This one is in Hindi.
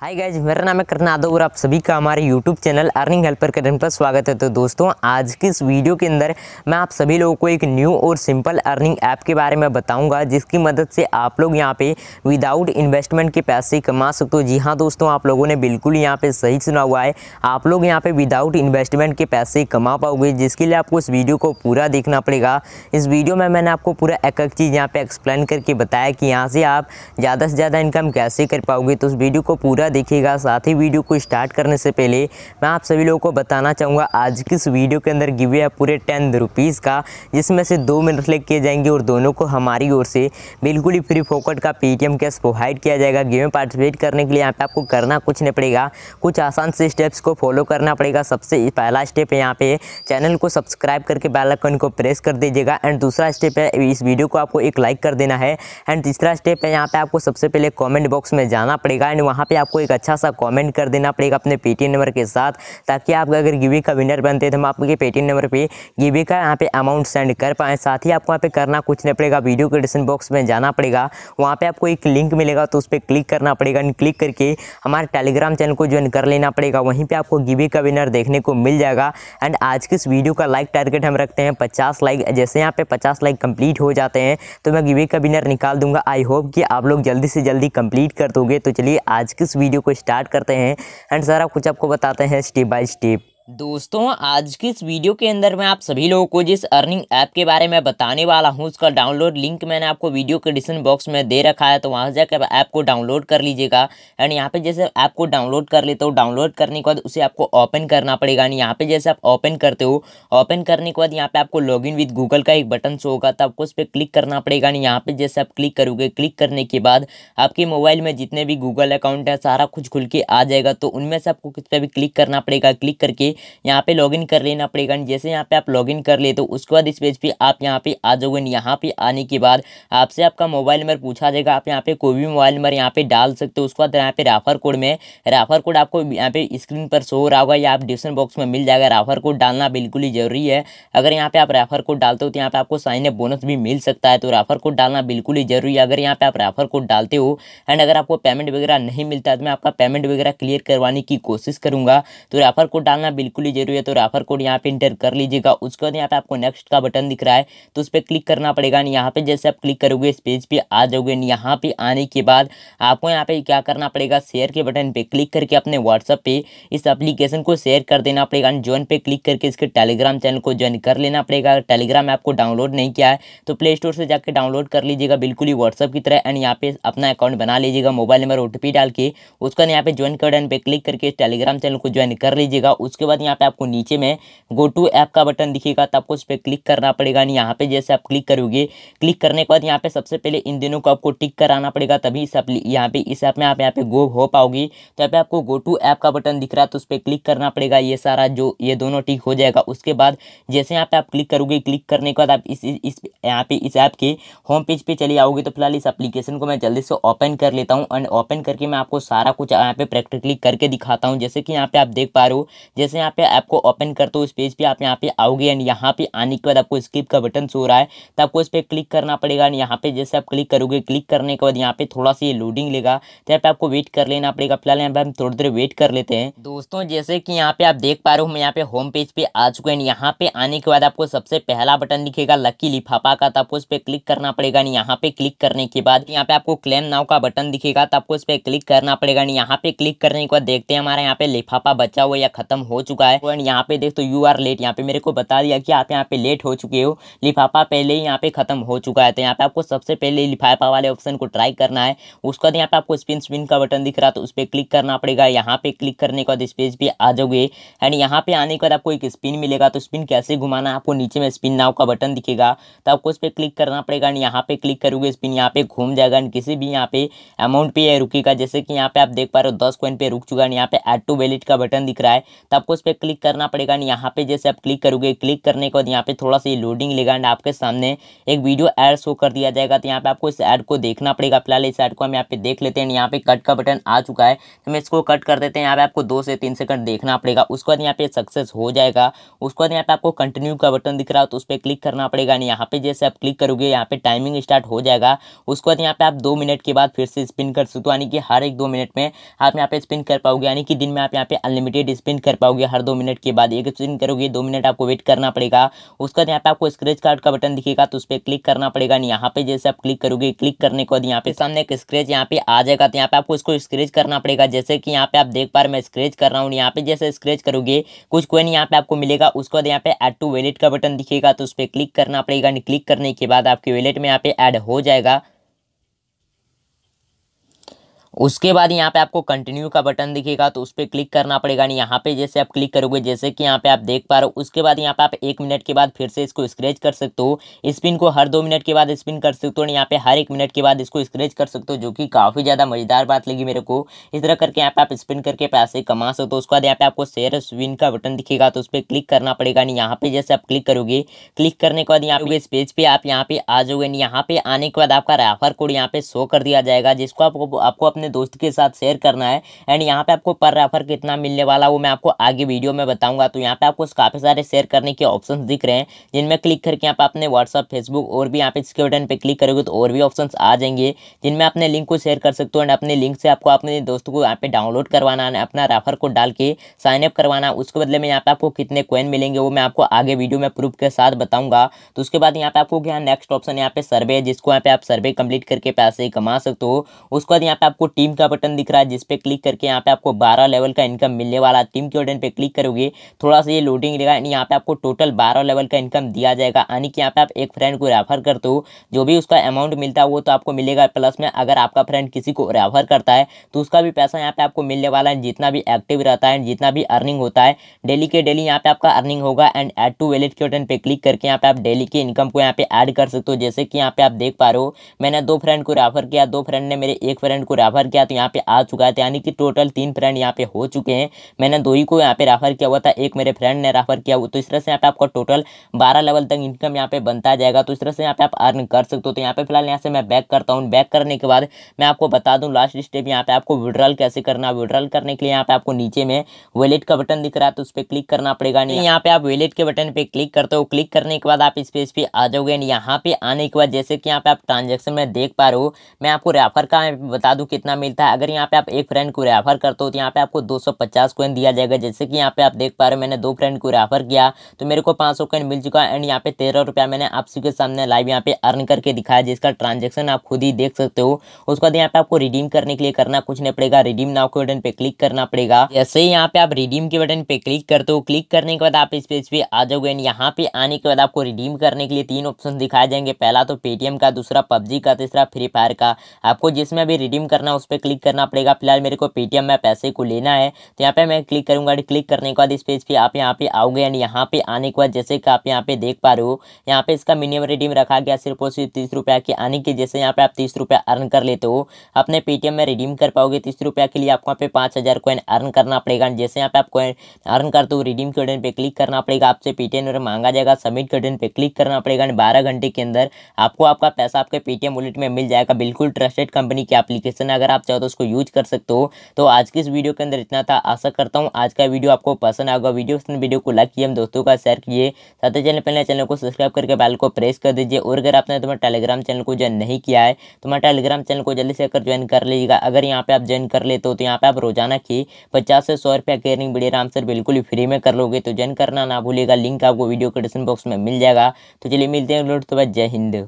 हाय गाइज मेरा नाम है करण यादव और आप सभी का हमारे YouTube channel earning helper Karan पर स्वागत है तो दोस्तों आज की इस वीडियो के अंदर मैं आप सभी लोगों को एक न्यू और सिंपल अर्निंग ऐप के बारे में बताऊंगा जिसकी मदद से आप लोग यहां पे विदाउट इन्वेस्टमेंट के पैसे कमा सकते हो जी हाँ दोस्तों आप लोगों ने बिल्कुल यहाँ पर सही सुना हुआ है आप लोग यहाँ पर विदाउट इन्वेस्टमेंट के पैसे कमा पाओगे जिसके लिए आपको इस वीडियो को पूरा देखना पड़ेगा इस वीडियो में मैंने आपको पूरा एक एक चीज़ यहाँ पर एक्सप्लेन करके बताया कि यहाँ से आप ज़्यादा से ज़्यादा इनकम कैसे कर पाओगे तो उस वीडियो को पूरा पूरा देखिएगा साथ ही वीडियो को स्टार्ट करने से पहले मैं आप सभी लोगों को बताना चाहूँगा आज की इस वीडियो के अंदर गिवे है पूरे टेन रुपीज़ का जिसमें से दो मिनट लेक किए जाएंगे और दोनों को हमारी ओर से बिल्कुल ही फ्री फोकट का पेटीएम कैश प्रोवाइड किया जाएगा गिवे पार्टिसिपेट करने के लिए यहाँ पर आपको करना कुछ नहीं पड़ेगा कुछ आसान से स्टेप्स को फॉलो करना पड़ेगा सबसे पहला स्टेप है यहाँ पे चैनल को सब्सक्राइब करके बैलकन को प्रेस कर दीजिएगा एंड दूसरा स्टेप है इस वीडियो को आपको एक लाइक कर देना है एंड तीसरा स्टेप है यहाँ पे आपको सबसे पहले कमेंट बॉक्स में जाना पड़ेगा एंड वहाँ पे आपको आपको एक अच्छा सा कॉमेंट कर देना पड़ेगा अपने पेटीएम नंबर के साथ ताकि आप अगर गिवी का विनर बनते तो हम आपके पेटीएम नंबर पर गिवी का यहाँ पे अमाउंट सेंड कर पाएँ साथ ही आपको यहाँ पे करना कुछ नहीं पड़ेगा वीडियो के डिस्क्रिप्शन बॉक्स में जाना पड़ेगा वहाँ पर आपको एक लिंक मिलेगा तो उस पर क्लिक करना पड़ेगा क्लिक करके हमारे टेलीग्राम चैनल को ज्वाइन कर लेना पड़ेगा वहीं पर आपको गिवी का विनर देखने को मिल जाएगा एंड आज की इस वीडियो का लाइक टारगेट हम रखते हैं पचास लाइक जैसे यहाँ पे पचास लाइक कंप्लीट हो जाते हैं तो मैं गिवी का विनर निकाल दूंगा आई होप कि आप लोग जल्दी से जल्दी कंप्लीट कर दोगे तो चलिए आज की इस वीडियो को स्टार्ट करते हैं एंड सारा कुछ आपको बताते हैं स्टेप बाय स्टेप दोस्तों आज की इस वीडियो के अंदर मैं आप सभी लोगों को जिस अर्निंग ऐप के बारे में बताने वाला हूं उसका डाउनलोड लिंक मैंने आपको वीडियो के डिस्क्रिप्शन बॉक्स में दे रखा है तो वहां जाकर ऐप को डाउनलोड कर लीजिएगा एंड यहां पे जैसे ऐप को डाउनलोड कर लेते हो डाउनलोड करने के बाद उसे आपको ओपन करना पड़ेगा एंड यहाँ पे जैसे आप ओपन करते हो ओपन करने के बाद यहाँ पर आपको लॉग विद गूगल का एक बटन शो होगा तो आपको उस पर क्लिक करना पड़ेगा एंड यहाँ पर जैसे आप क्लिक करोगे क्लिक करने के बाद आपके मोबाइल में जितने भी गूगल अकाउंट है सारा कुछ खुल के आ जाएगा तो उनमें से आपको किस पर भी क्लिक करना पड़ेगा क्लिक करके यहाँ पे लॉगिन कर लेना पड़ेगा जैसे यहाँ पे आप लॉगिन कर ले तो उसके बाद इस पेज पे आप यहाँ पे आ जाओगे यहाँ पे आने के बाद आपसे आपका मोबाइल नंबर पूछा जाएगा आप यहाँ पे कोई भी मोबाइल नंबर यहाँ पे डाल सकते हो उसके बाद यहाँ पे राफर कोड में राफर कोड आपको यहाँ पे स्क्रीन पर शो हो रहा होगा या आप डिस्क्रिप्शन बॉक्स में मिल जाएगा राफर कोड डालना बिल्कुल ही जरूरी है अगर यहाँ पे आप राफर कोड डालते हो तो यहाँ पे आपको साइन अप बोनस भी मिल सकता है तो राफर कोड डालना बिल्कुल ही जरूरी है अगर यहाँ पे आप राफर कोड डालते हो एंड अगर आपको पेमेंट वगैरह नहीं मिलता है तो मैं आपका पेमेंट वगैरह क्लियर करवाने की कोशिश करूँगा तो राफर कोड डालना बिल्कुल ही जरूरी है तो रेफर कोड यहाँ पे इंटर कर लीजिएगा उसके बाद यहाँ पे आपको नेक्स्ट का बटन दिख रहा है तो उस पर क्लिक करना पड़ेगा यहाँ पे जैसे आप क्लिक करोगे इस पेज पे आ जाओगे यहाँ पे आने के बाद आपको यहाँ पे क्या करना पड़ेगा शेयर के बटन पर क्लिक करके अपने व्हाट्सअप पे इस अप्लीकेशन को शेयर कर देना पड़ेगा ज्वाइन पे क्लिक करके इसके टेलीग्राम चैनल को ज्वाइन कर लेना पड़ेगा टेलीग्राम ऐप को डाउनलोड नहीं किया है तो प्ले स्टोर से जाकर डाउनलोड कर लीजिएगा बिल्कुल ही व्हाट्सअप की तरह एंड यहाँ पे अपना अकाउंट बना लीजिएगा मोबाइल नंबर ओ डाल के उसका यहाँ पे ज्वाइन कर बटन पे क्लिक करके टेलीग्राम चैनल को ज्वाइन कर लीजिएगा उसके बाद बाद यहाँ पे आपको नीचे में गो टू ऐप का बटन दिखेगा तो आपको उस पर क्लिक करना पड़ेगा नहीं यहाँ पे जैसे आप क्लिक करोगे क्लिक करने के बाद यहाँ पे सबसे पहले इन दिनों को आपको टिक कराना पड़ेगा तभी इस ऐप यहाँ पे इस ऐप में आप यहाँ पे गो हो पाओगे तो यहाँ पे आपको गो टू ऐप का बटन दिख रहा है तो उस पर क्लिक करना पड़ेगा ये सारा जो ये दोनों टिक हो जाएगा उसके बाद जैसे यहाँ पे आप क्लिक करोगे क्लिक करने के बाद आप इस इस यहाँ पे इस ऐप के होम पेज पर चले आओगे तो फिलहाल इस एप्लीकेशन को मैं जल्दी से ओपन कर लेता हूँ एंड ओपन करके मैं आपको सारा कुछ यहाँ पे प्रैक्टिकली करके दिखाता हूँ जैसे कि यहाँ पे आप देख पा रहे हो जैसे यहाँ पे ऐप को ओपन करते हो इस पेज पे आप यहाँ पे आओगे एंड यहाँ पे आने के बाद आपको स्किप का बटन सो रहा है तो आपको इस पर क्लिक करना पड़ेगा एंड यहाँ पे जैसे आप क्लिक करोगे क्लिक करने के बाद यहाँ पे थोड़ा सा ये लोडिंग लेगा तो यहाँ पे आपको वेट कर लेना पड़ेगा फिलहाल यहाँ पे हम थोड़ी देर वेट कर लेते हैं दोस्तों जैसे कि यहाँ पे आप देख पा रहे हो मैं यहाँ पे होम पेज पे आ चुके हैं यहाँ पे आने के बाद आपको सबसे पहला बटन दिखेगा लकी लिफाफा का तो आपको इस पर क्लिक करना पड़ेगा एंड यहाँ पे क्लिक करने के बाद यहाँ पे आपको क्लेम नाव का बटन दिखेगा तो आपको इस पर क्लिक करना पड़ेगा एंड यहाँ पे क्लिक करने के बाद देखते हैं हमारे यहाँ पे लिफाफा बचा हुआ या खत्म हो चुका चुका है एंड यहाँ पे देख तो यू आर लेट यहाँ पे मेरे को बता दिया कि आप यहाँ पे लेट हो चुके हो लिफाफा पहले ही यहाँ पे खत्म हो चुका है तो यहाँ पे आपको सबसे पहले लिफाफा वाले ऑप्शन को ट्राई करना है उसके बाद यहाँ पे आपको स्पिन स्पिन का बटन दिख रहा है तो उस पर क्लिक करना पड़ेगा यहाँ पे क्लिक करने के बाद स्पेस भी आ जाओगे एंड यहाँ पे आने के बाद आपको एक स्पिन मिलेगा तो स्पिन कैसे घुमाना आपको नीचे में स्पिन नाव का बटन दिखेगा तो आपको उस पर क्लिक करना पड़ेगा एंड यहाँ पे क्लिक करोगे स्पिन यहाँ पे घूम जाएगा एंड किसी भी यहाँ पे अमाउंट पे रुकेगा जैसे कि यहाँ पे आप देख पा रहे हो दस कॉइन पे रुक चुका है यहाँ पे एड टू वैलेट का बटन दिख रहा है तो आपको उस पे क्लिक करना पड़ेगा एंड यहाँ पे जैसे आप क्लिक करोगे क्लिक करने के बाद यहाँ पे थोड़ा सा ये लोडिंग लेगा एंड आपके सामने एक वीडियो ऐड शो कर दिया जाएगा तो यहाँ पे आपको इस ऐड को देखना पड़ेगा फिलहाल इस ऐड को हम यहाँ पे देख लेते हैं यहाँ पे कट का बटन आ चुका है तो हम इसको कट कर देते हैं यहाँ पे आपको दो से तीन सेकंड देखना पड़ेगा उसके बाद यहाँ पे सक्सेस हो जाएगा उसके बाद यहाँ पे आपको कंटिन्यू का बटन दिख रहा हो तो उस पर क्लिक करना पड़ेगा एंड यहाँ पे जैसे आप क्लिक करोगे यहाँ पे टाइमिंग स्टार्ट हो जाएगा उसके बाद यहाँ पे आप दो मिनट के बाद फिर से स्पिन कर सकते हो यानी कि हर एक दो मिनट में आप यहाँ पे स्पिन कर पाओगे यानी कि दिन में आप यहाँ पे अनलिमिटेड स्पिन कर पाओगे करोगे हर दो मिनट के बाद एक स्पिन करोगे दो मिनट आपको वेट करना पड़ेगा उसके बाद यहाँ पे आपको स्क्रेच कार्ड का बटन दिखेगा तो उस पर क्लिक करना पड़ेगा यहाँ पे जैसे आप क्लिक करोगे क्लिक करने के बाद यहाँ पे सामने एक स्क्रेच यहाँ पे आ जाएगा तो यहाँ पे आपको इसको स्क्रेच करना पड़ेगा जैसे कि यहाँ पे आप देख पा रहे मैं स्क्रेच कर रहा हूँ यहाँ पे जैसे स्क्रेच करोगे कुछ कोइन यहाँ पे आपको मिलेगा उसके बाद यहाँ पे एड टू वेलेट का बटन दिखेगा तो उस पर क्लिक करना पड़ेगा क्लिक करने के बाद आपके वेलेट में यहाँ पे एड हो जाएगा उसके बाद यहाँ पे आपको कंटिन्यू का बटन दिखेगा तो उस पर क्लिक करना पड़ेगा नहीं यहाँ पे जैसे आप क्लिक करोगे जैसे कि यहाँ पे आप देख पा रहे हो उसके बाद यहाँ पे आप एक मिनट के बाद फिर से इसको स्क्रेच कर सकते हो स्पिन को हर दो मिनट के बाद स्पिन कर सकते हो और यहाँ पे हर एक मिनट के बाद इसको स्क्रेच कर सकते हो जो कि काफ़ी ज़्यादा मज़ेदार बात लगी मेरे को इस तरह करके यहाँ पे आप स्पिन करके पैसे कमा सकते हो उसके बाद यहाँ पे आपको शेयर स्विन का बटन दिखेगा तो उस पर क्लिक करना पड़ेगा नहीं यहाँ पे जैसे आप क्लिक करोगे क्लिक करने के बाद यहाँ पे इस पेज पर आप यहाँ पे आ जाओगे नहीं यहाँ पे आने के बाद आपका रेफर कोड यहाँ पे शो कर दिया जाएगा जिसको आपको आपको अपने अपने दोस्त के साथ शेयर करना है एंड यहाँ पे आपको पर रेफर कितना मिलने वाला वो मैं आपको आगे वीडियो में बताऊंगा तो यहाँ पे आपको काफ़ी सारे शेयर करने के ऑप्शन दिख रहे हैं जिनमें क्लिक करके आप अपने व्हाट्सअप फेसबुक और भी यहाँ पे इसके बटन पर क्लिक करोगे तो और भी ऑप्शन आ जाएंगे जिनमें अपने लिंक को शेयर कर सकते हो एंड अपने लिंक से आपको अपने दोस्तों को यहाँ पे डाउनलोड करवाना है अपना रेफर को डाल के साइनअप करवाना उसके बदले में यहाँ पे आपको कितने कोइन मिलेंगे वो मैं आपको आगे वीडियो में प्रूफ के साथ बताऊंगा तो उसके बाद यहाँ पे आपको क्या नेक्स्ट ऑप्शन यहाँ पे सर्वे है जिसको यहाँ पे आप सर्वे कंप्लीट करके पैसे कमा सकते हो उसके बाद यहाँ पे आपको टीम का बटन दिख रहा है जिसपे क्लिक करके यहाँ पे आपको बारह लेवल का इनकम मिलने वाला है टीम के बटन पे क्लिक करोगे थोड़ा सा ये लोडिंग रहेगा यानी यहाँ पे आपको टोटल बारह लेवल का इनकम दिया जाएगा यानी कि यहाँ पे आप एक फ्रेंड को रेफर करते हो जो भी उसका अमाउंट मिलता है वो तो आपको मिलेगा प्लस में अगर आपका फ्रेंड किसी को रेफर करता है तो उसका भी पैसा यहाँ पे आपको मिलने वाला है जितना भी एक्टिव रहता है जितना भी अर्निंग होता है डेली के डेली यहाँ पे आपका अर्निंग होगा एंड एड टू वेलेट के बटन पे क्लिक करके यहाँ पे आप डेली के इनकम को यहाँ पे ऐड कर सकते हो जैसे कि यहाँ पे आप देख पा रहे हो मैंने दो फ्रेंड को रेफर किया दो फ्रेंड ने मेरे एक फ्रेंड को रेफर रेफर किया तो यहाँ पे आ चुका है यानी कि टोटल तीन फ्रेंड यहाँ पे हो चुके हैं मैंने दो ही को यहाँ पे रेफर किया हुआ था एक मेरे फ्रेंड ने रेफर किया हुआ तो इस तरह से यहाँ पे आपका टोटल बारह लेवल तक इनकम यहाँ पे बनता जाएगा तो इस तरह से यहाँ पे आप अर्न कर सकते हो तो यहाँ पे फिलहाल यहाँ से मैं बैक करता हूँ बैक करने के बाद मैं आपको बता दूँ लास्ट स्टेप यहाँ पे आपको विड्रॉल कैसे करना विड्रॉल करने के लिए यहाँ पे आपको नीचे में वॉलेट का बटन दिख रहा है तो उस पर क्लिक करना पड़ेगा नहीं यहाँ पे आप वॉलेट के बटन पर क्लिक करते हो क्लिक करने के बाद आप इस पेज पर आ जाओगे यहाँ पे आने के बाद जैसे कि यहाँ पे आप ट्रांजेक्शन में देख पा रहे हो मैं आपको रेफर का बता दूँ कितना कितना मिलता है अगर यहाँ पे आप एक फ्रेंड को रेफर करते हो तो यहाँ पे आपको दो सौ पचास कोइन दिया जाएगा जैसे कि यहाँ पे आप देख पा रहे हो मैंने दो फ्रेंड को रेफर किया तो मेरे को पाँच सौ कोइन मिल चुका है एंड यहाँ पे तेरह रुपया मैंने आप सबके सामने लाइव यहाँ पे अर्न करके दिखाया जिसका ट्रांजेक्शन आप खुद ही देख सकते हो उसके बाद यहाँ पे आपको रिडीम करने के लिए करना कुछ नहीं पड़ेगा रिडीम नाव के बटन पे क्लिक करना पड़ेगा जैसे ही यहाँ पे आप रिडीम के बटन पे क्लिक करते हो क्लिक करने के बाद आप इस पेज पे आ जाओगे एंड यहाँ पे आने के बाद आपको रिडीम करने के लिए तीन ऑप्शन दिखाए जाएंगे पहला तो पेटीएम का दूसरा पबजी का तीसरा फ्री फायर का आपको जिसमें भी रिडीम करना है उस पर क्लिक करना पड़ेगा फिलहाल मेरे को पेटीएम में पैसे को लेना है तो यहाँ पे मैं क्लिक करूँगा क्लिक करने के बाद इस पेज पे आप यहाँ पे आओगे एंड यहाँ पे आने के बाद जैसे कि आप यहाँ पे देख पा रहे हो यहाँ पे इसका मिनिमम रिडीम रखा गया सिर्फ और सिर्फ तीस रुपया के आने की जैसे यहाँ पे आप तीस रुपया अर्न कर लेते हो अपने पेटीएम में रिडीम कर पाओगे तीस रुपया के लिए आपको यहाँ पे पाँच हज़ार कॉइन अर्न करना पड़ेगा जैसे यहाँ पे आप कॉइन अर्न करते हो रिडीम के बटन पर क्लिक करना पड़ेगा आपसे पेटीएम नंबर मांगा जाएगा सबमिट के बटन पे क्लिक करना पड़ेगा एंड बारह घंटे के अंदर आपको आपका पैसा आपके पेटीएम वॉलेट में मिल जाएगा बिल्कुल ट्रस्टेड कंपनी की एप्लीकेशन अगर अगर आप चाहो तो उसको यूज कर सकते हो तो आज की इस वीडियो के अंदर इतना था आशा करता हूँ आज का वीडियो आपको पसंद आएगा वीडियो पसंद वीडियो को लाइक किए हम दोस्तों का शेयर किए साथ ही चैनल पहले चैनल को सब्सक्राइब करके बैल को प्रेस कर दीजिए और अगर आपने तुम्हारे टेलीग्राम चैनल को ज्वाइन नहीं किया है तो मैं टेलीग्राम चैनल को जल्दी से अगर ज्वाइन कर लीजिएगा अगर यहाँ पे आप ज्वाइन कर लेते हो तो, तो यहाँ पे आप रोजाना की पचास से सौ रुपया की अर्निंग आराम से बिल्कुल फ्री में कर लोगे तो ज्वाइन करना ना भूलिएगा लिंक आपको वीडियो के डिस्क्रिप्शन बॉक्स में मिल जाएगा तो चलिए मिलते हैं तो जय हिंद